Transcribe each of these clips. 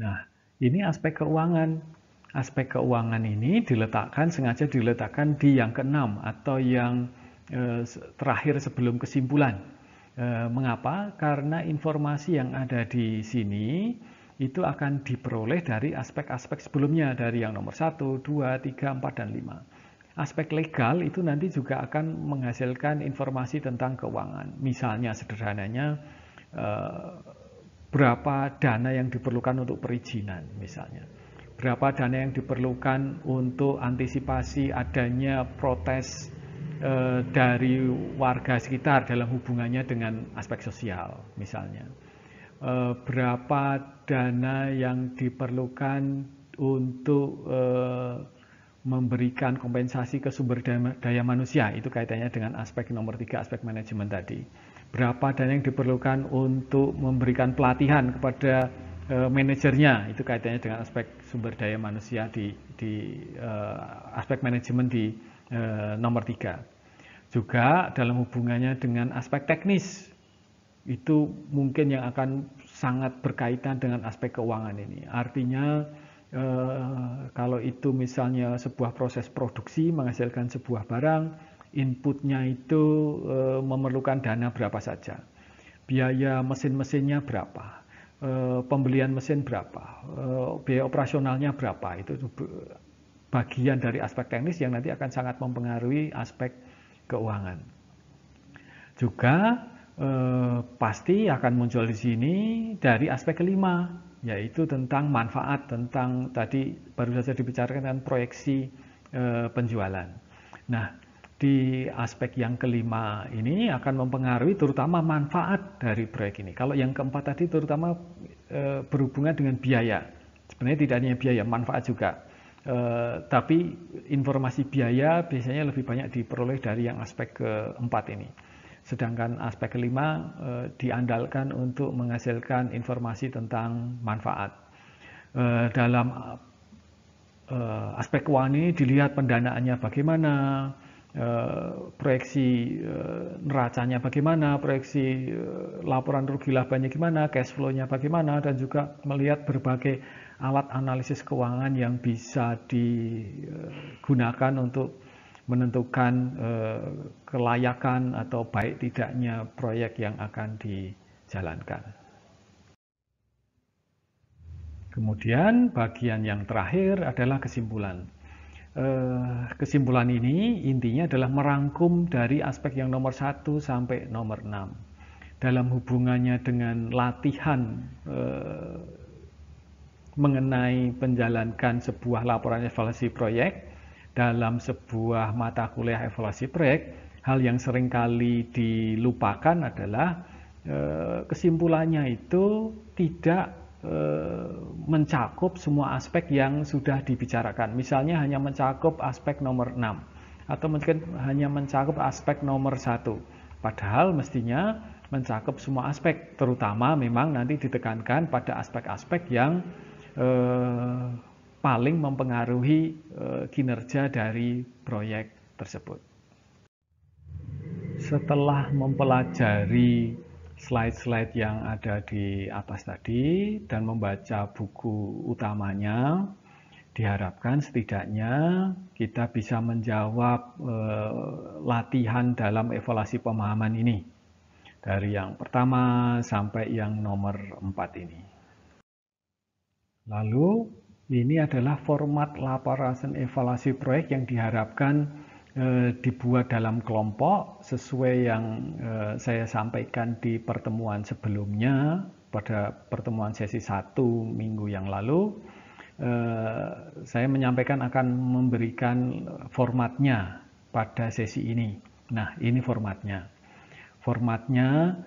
Nah, ini aspek keuangan. Aspek keuangan ini diletakkan sengaja diletakkan di yang keenam atau yang eh, terakhir sebelum kesimpulan. Eh, mengapa? Karena informasi yang ada di sini itu akan diperoleh dari aspek-aspek sebelumnya dari yang nomor 1, 2, 3, 4 dan 5. Aspek legal itu nanti juga akan menghasilkan informasi tentang keuangan. Misalnya sederhananya eh, berapa dana yang diperlukan untuk perizinan misalnya. Berapa dana yang diperlukan untuk antisipasi adanya protes e, dari warga sekitar dalam hubungannya dengan aspek sosial misalnya. E, berapa dana yang diperlukan untuk e, memberikan kompensasi ke sumber daya, daya manusia itu kaitannya dengan aspek nomor tiga aspek manajemen tadi berapa dana yang diperlukan untuk memberikan pelatihan kepada uh, manajernya itu kaitannya dengan aspek sumber daya manusia di, di uh, aspek manajemen di uh, nomor tiga juga dalam hubungannya dengan aspek teknis itu mungkin yang akan sangat berkaitan dengan aspek keuangan ini artinya eh, kalau itu misalnya sebuah proses produksi menghasilkan sebuah barang inputnya itu e, memerlukan dana berapa saja, biaya mesin-mesinnya berapa, e, pembelian mesin berapa, e, biaya operasionalnya berapa, itu bagian dari aspek teknis yang nanti akan sangat mempengaruhi aspek keuangan. Juga e, pasti akan muncul di sini dari aspek kelima, yaitu tentang manfaat, tentang tadi baru saja dibicarakan dengan proyeksi e, penjualan. Nah, di aspek yang kelima ini akan mempengaruhi terutama manfaat dari proyek ini. Kalau yang keempat tadi terutama e, berhubungan dengan biaya. Sebenarnya tidak hanya biaya, manfaat juga. E, tapi informasi biaya biasanya lebih banyak diperoleh dari yang aspek keempat ini. Sedangkan aspek kelima e, diandalkan untuk menghasilkan informasi tentang manfaat. E, dalam e, aspek keuangan ini dilihat pendanaannya bagaimana, Eh, proyeksi eh, neracanya bagaimana, proyeksi eh, laporan rugi labanya gimana, cash flow-nya bagaimana, dan juga melihat berbagai alat analisis keuangan yang bisa digunakan untuk menentukan kelayakan atau baik tidaknya proyek yang akan dijalankan. Kemudian bagian yang terakhir adalah kesimpulan. Eh, kesimpulan ini intinya adalah merangkum dari aspek yang nomor satu sampai nomor enam dalam hubungannya dengan latihan eh, mengenai menjalankan sebuah laporan evaluasi proyek dalam sebuah mata kuliah evaluasi proyek hal yang seringkali dilupakan adalah eh, kesimpulannya itu tidak Eh, mencakup semua aspek yang sudah dibicarakan. Misalnya hanya mencakup aspek nomor 6 atau mungkin hanya mencakup aspek nomor 1. Padahal mestinya mencakup semua aspek, terutama memang nanti ditekankan pada aspek-aspek yang eh, paling mempengaruhi eh, kinerja dari proyek tersebut. Setelah mempelajari slide-slide yang ada di atas tadi dan membaca buku utamanya diharapkan setidaknya kita bisa menjawab eh, latihan dalam evaluasi pemahaman ini dari yang pertama sampai yang nomor empat ini. Lalu ini adalah format laporan evaluasi proyek yang diharapkan Eh, dibuat dalam kelompok sesuai yang eh, saya sampaikan di pertemuan sebelumnya pada pertemuan sesi 1 minggu yang lalu eh, saya menyampaikan akan memberikan formatnya pada sesi ini. Nah, ini formatnya. Formatnya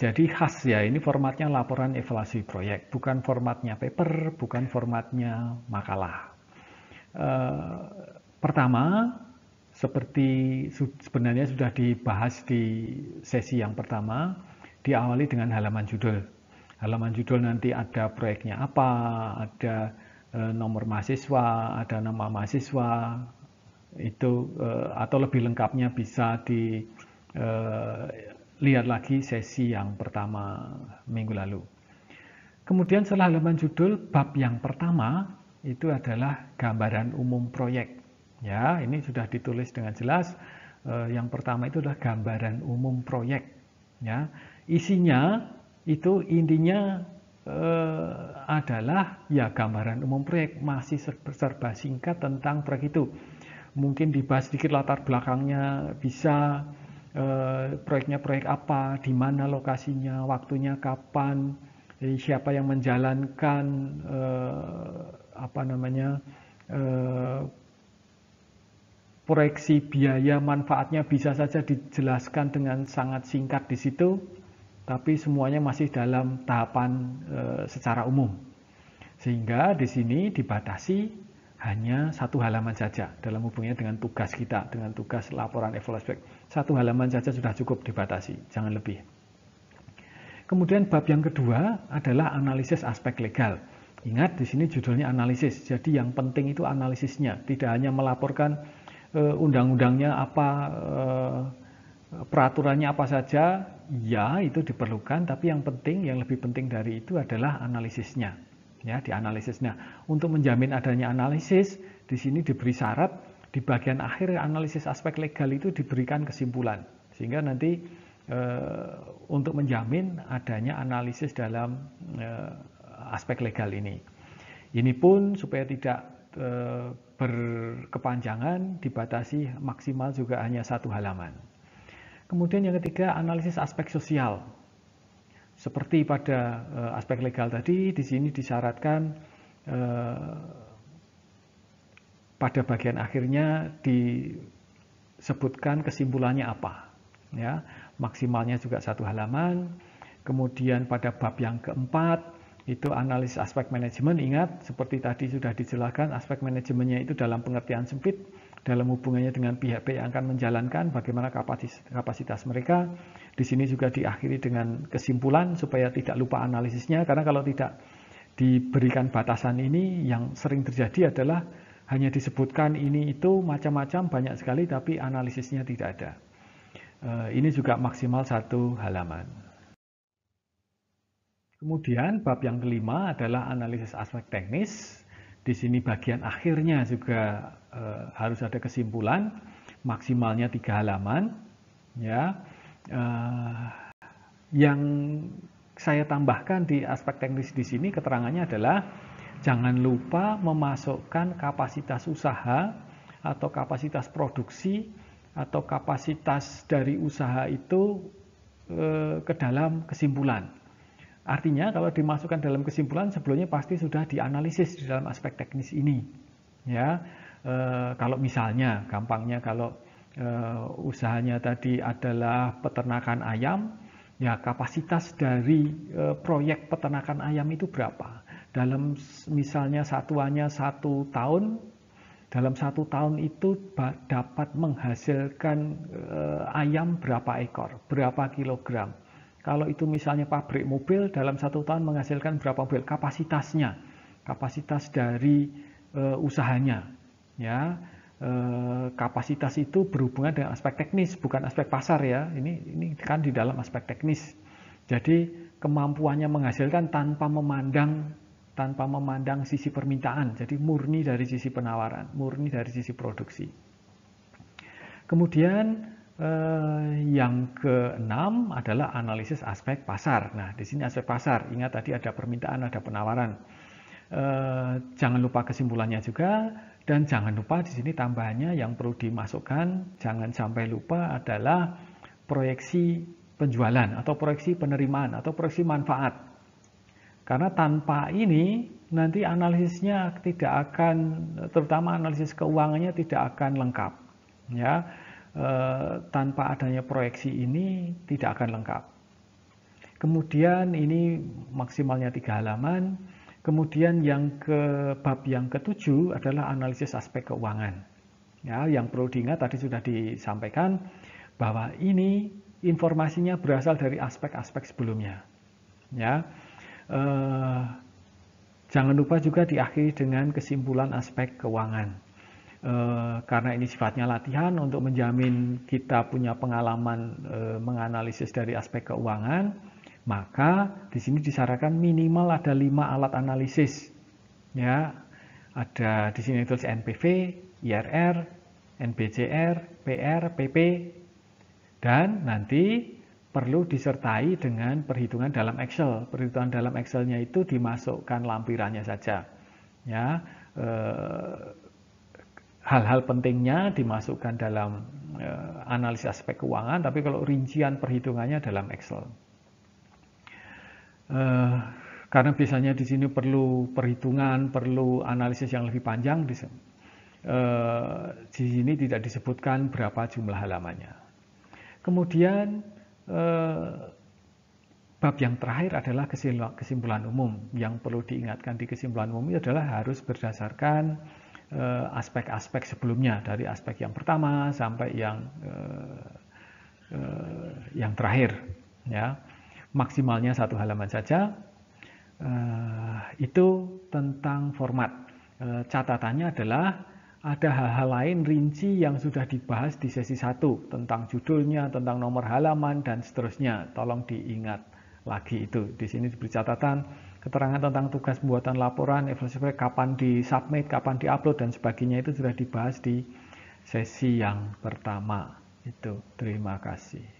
jadi khas ya, ini formatnya laporan evaluasi proyek, bukan formatnya paper, bukan formatnya makalah. Pertama, seperti sebenarnya sudah dibahas di sesi yang pertama, diawali dengan halaman judul. Halaman judul nanti ada proyeknya apa, ada e, nomor mahasiswa, ada nama mahasiswa, itu e, atau lebih lengkapnya bisa dilihat e, lagi sesi yang pertama minggu lalu. Kemudian setelah halaman judul, bab yang pertama itu adalah gambaran umum proyek Ya, ini sudah ditulis dengan jelas. Eh, yang pertama itu adalah gambaran umum proyek. Ya, isinya itu intinya eh, adalah ya gambaran umum proyek masih serba singkat tentang proyek itu. Mungkin dibahas sedikit latar belakangnya bisa eh, proyeknya proyek apa, di mana lokasinya, waktunya kapan, eh, siapa yang menjalankan eh, apa namanya eh, proyeksi biaya manfaatnya bisa saja dijelaskan dengan sangat singkat di situ, tapi semuanya masih dalam tahapan e, secara umum. Sehingga di sini dibatasi hanya satu halaman saja dalam hubungannya dengan tugas kita, dengan tugas laporan evaluasi. Satu halaman saja sudah cukup dibatasi, jangan lebih. Kemudian bab yang kedua adalah analisis aspek legal. Ingat di sini judulnya analisis, jadi yang penting itu analisisnya, tidak hanya melaporkan Eh, undang-undangnya apa, eh, peraturannya apa saja, ya itu diperlukan, tapi yang penting, yang lebih penting dari itu adalah analisisnya. Ya, di analisisnya untuk menjamin adanya analisis, di sini diberi syarat, di bagian akhir analisis aspek legal itu diberikan kesimpulan. Sehingga nanti e, untuk menjamin adanya analisis dalam e, aspek legal ini. Ini pun supaya tidak e, berkepanjangan dibatasi maksimal juga hanya satu halaman. Kemudian yang ketiga analisis aspek sosial. Seperti pada eh, aspek legal tadi, di sini disyaratkan eh, pada bagian akhirnya disebutkan kesimpulannya apa. Ya, maksimalnya juga satu halaman. Kemudian pada bab yang keempat itu analis aspek manajemen. Ingat, seperti tadi sudah dijelaskan, aspek manajemennya itu dalam pengertian sempit, dalam hubungannya dengan pihak-pihak yang akan menjalankan, bagaimana kapasitas, kapasitas mereka. Di sini juga diakhiri dengan kesimpulan supaya tidak lupa analisisnya, karena kalau tidak diberikan batasan ini, yang sering terjadi adalah hanya disebutkan ini itu macam-macam banyak sekali, tapi analisisnya tidak ada. Eh, ini juga maksimal satu halaman. Kemudian bab yang kelima adalah analisis aspek teknis. Di sini bagian akhirnya juga e, harus ada kesimpulan, maksimalnya tiga halaman. Ya, e, yang saya tambahkan di aspek teknis di sini keterangannya adalah jangan lupa memasukkan kapasitas usaha atau kapasitas produksi atau kapasitas dari usaha itu e, ke dalam kesimpulan Artinya kalau dimasukkan dalam kesimpulan sebelumnya pasti sudah dianalisis di dalam aspek teknis ini. Ya, e, kalau misalnya gampangnya kalau e, usahanya tadi adalah peternakan ayam, ya kapasitas dari e, proyek peternakan ayam itu berapa? Dalam misalnya satuannya satu tahun, dalam satu tahun itu dapat menghasilkan e, ayam berapa ekor, berapa kilogram kalau itu misalnya pabrik mobil dalam satu tahun menghasilkan berapa mobil kapasitasnya, kapasitas dari e, usahanya, ya e, kapasitas itu berhubungan dengan aspek teknis bukan aspek pasar ya. Ini ini kan di dalam aspek teknis. Jadi kemampuannya menghasilkan tanpa memandang tanpa memandang sisi permintaan, jadi murni dari sisi penawaran, murni dari sisi produksi. Kemudian Eh, yang keenam adalah analisis aspek pasar. Nah, di sini aspek pasar. Ingat tadi ada permintaan, ada penawaran. Eh, jangan lupa kesimpulannya juga. Dan jangan lupa di sini tambahannya yang perlu dimasukkan, jangan sampai lupa adalah proyeksi penjualan atau proyeksi penerimaan atau proyeksi manfaat. Karena tanpa ini nanti analisisnya tidak akan, terutama analisis keuangannya tidak akan lengkap. Ya, Eh, tanpa adanya proyeksi ini tidak akan lengkap. Kemudian ini maksimalnya tiga halaman. Kemudian yang ke bab yang ketujuh adalah analisis aspek keuangan. Ya, yang perlu diingat tadi sudah disampaikan bahwa ini informasinya berasal dari aspek-aspek sebelumnya. Ya, eh, jangan lupa juga diakhiri dengan kesimpulan aspek keuangan. Eh, karena ini sifatnya latihan untuk menjamin kita punya pengalaman eh, menganalisis dari aspek keuangan, maka di sini disarankan minimal ada lima alat analisis. Ya, ada di sini tulis NPV, IRR, NBCR, PR, PP, dan nanti perlu disertai dengan perhitungan dalam Excel. Perhitungan dalam Excelnya itu dimasukkan lampirannya saja. Ya, eh, hal-hal pentingnya dimasukkan dalam eh, analisis aspek keuangan, tapi kalau rincian perhitungannya dalam Excel. Eh, karena biasanya di sini perlu perhitungan, perlu analisis yang lebih panjang. Di eh, sini tidak disebutkan berapa jumlah halamannya. Kemudian bab yang terakhir adalah kesimpulan umum. Yang perlu diingatkan di kesimpulan umum adalah harus berdasarkan Eh, aspek-aspek sebelumnya dari aspek yang pertama sampai yang eh, eh, yang terakhir ya maksimalnya satu halaman saja itu tentang format catatannya adalah ada hal-hal lain rinci yang sudah dibahas di sesi satu tentang judulnya, tentang nomor halaman, dan seterusnya. Tolong diingat lagi itu. Di sini diberi catatan keterangan tentang tugas pembuatan laporan, evaluasi proyek, kapan submit, kapan di upload, dan sebagainya itu sudah dibahas di sesi yang pertama. Itu terima kasih.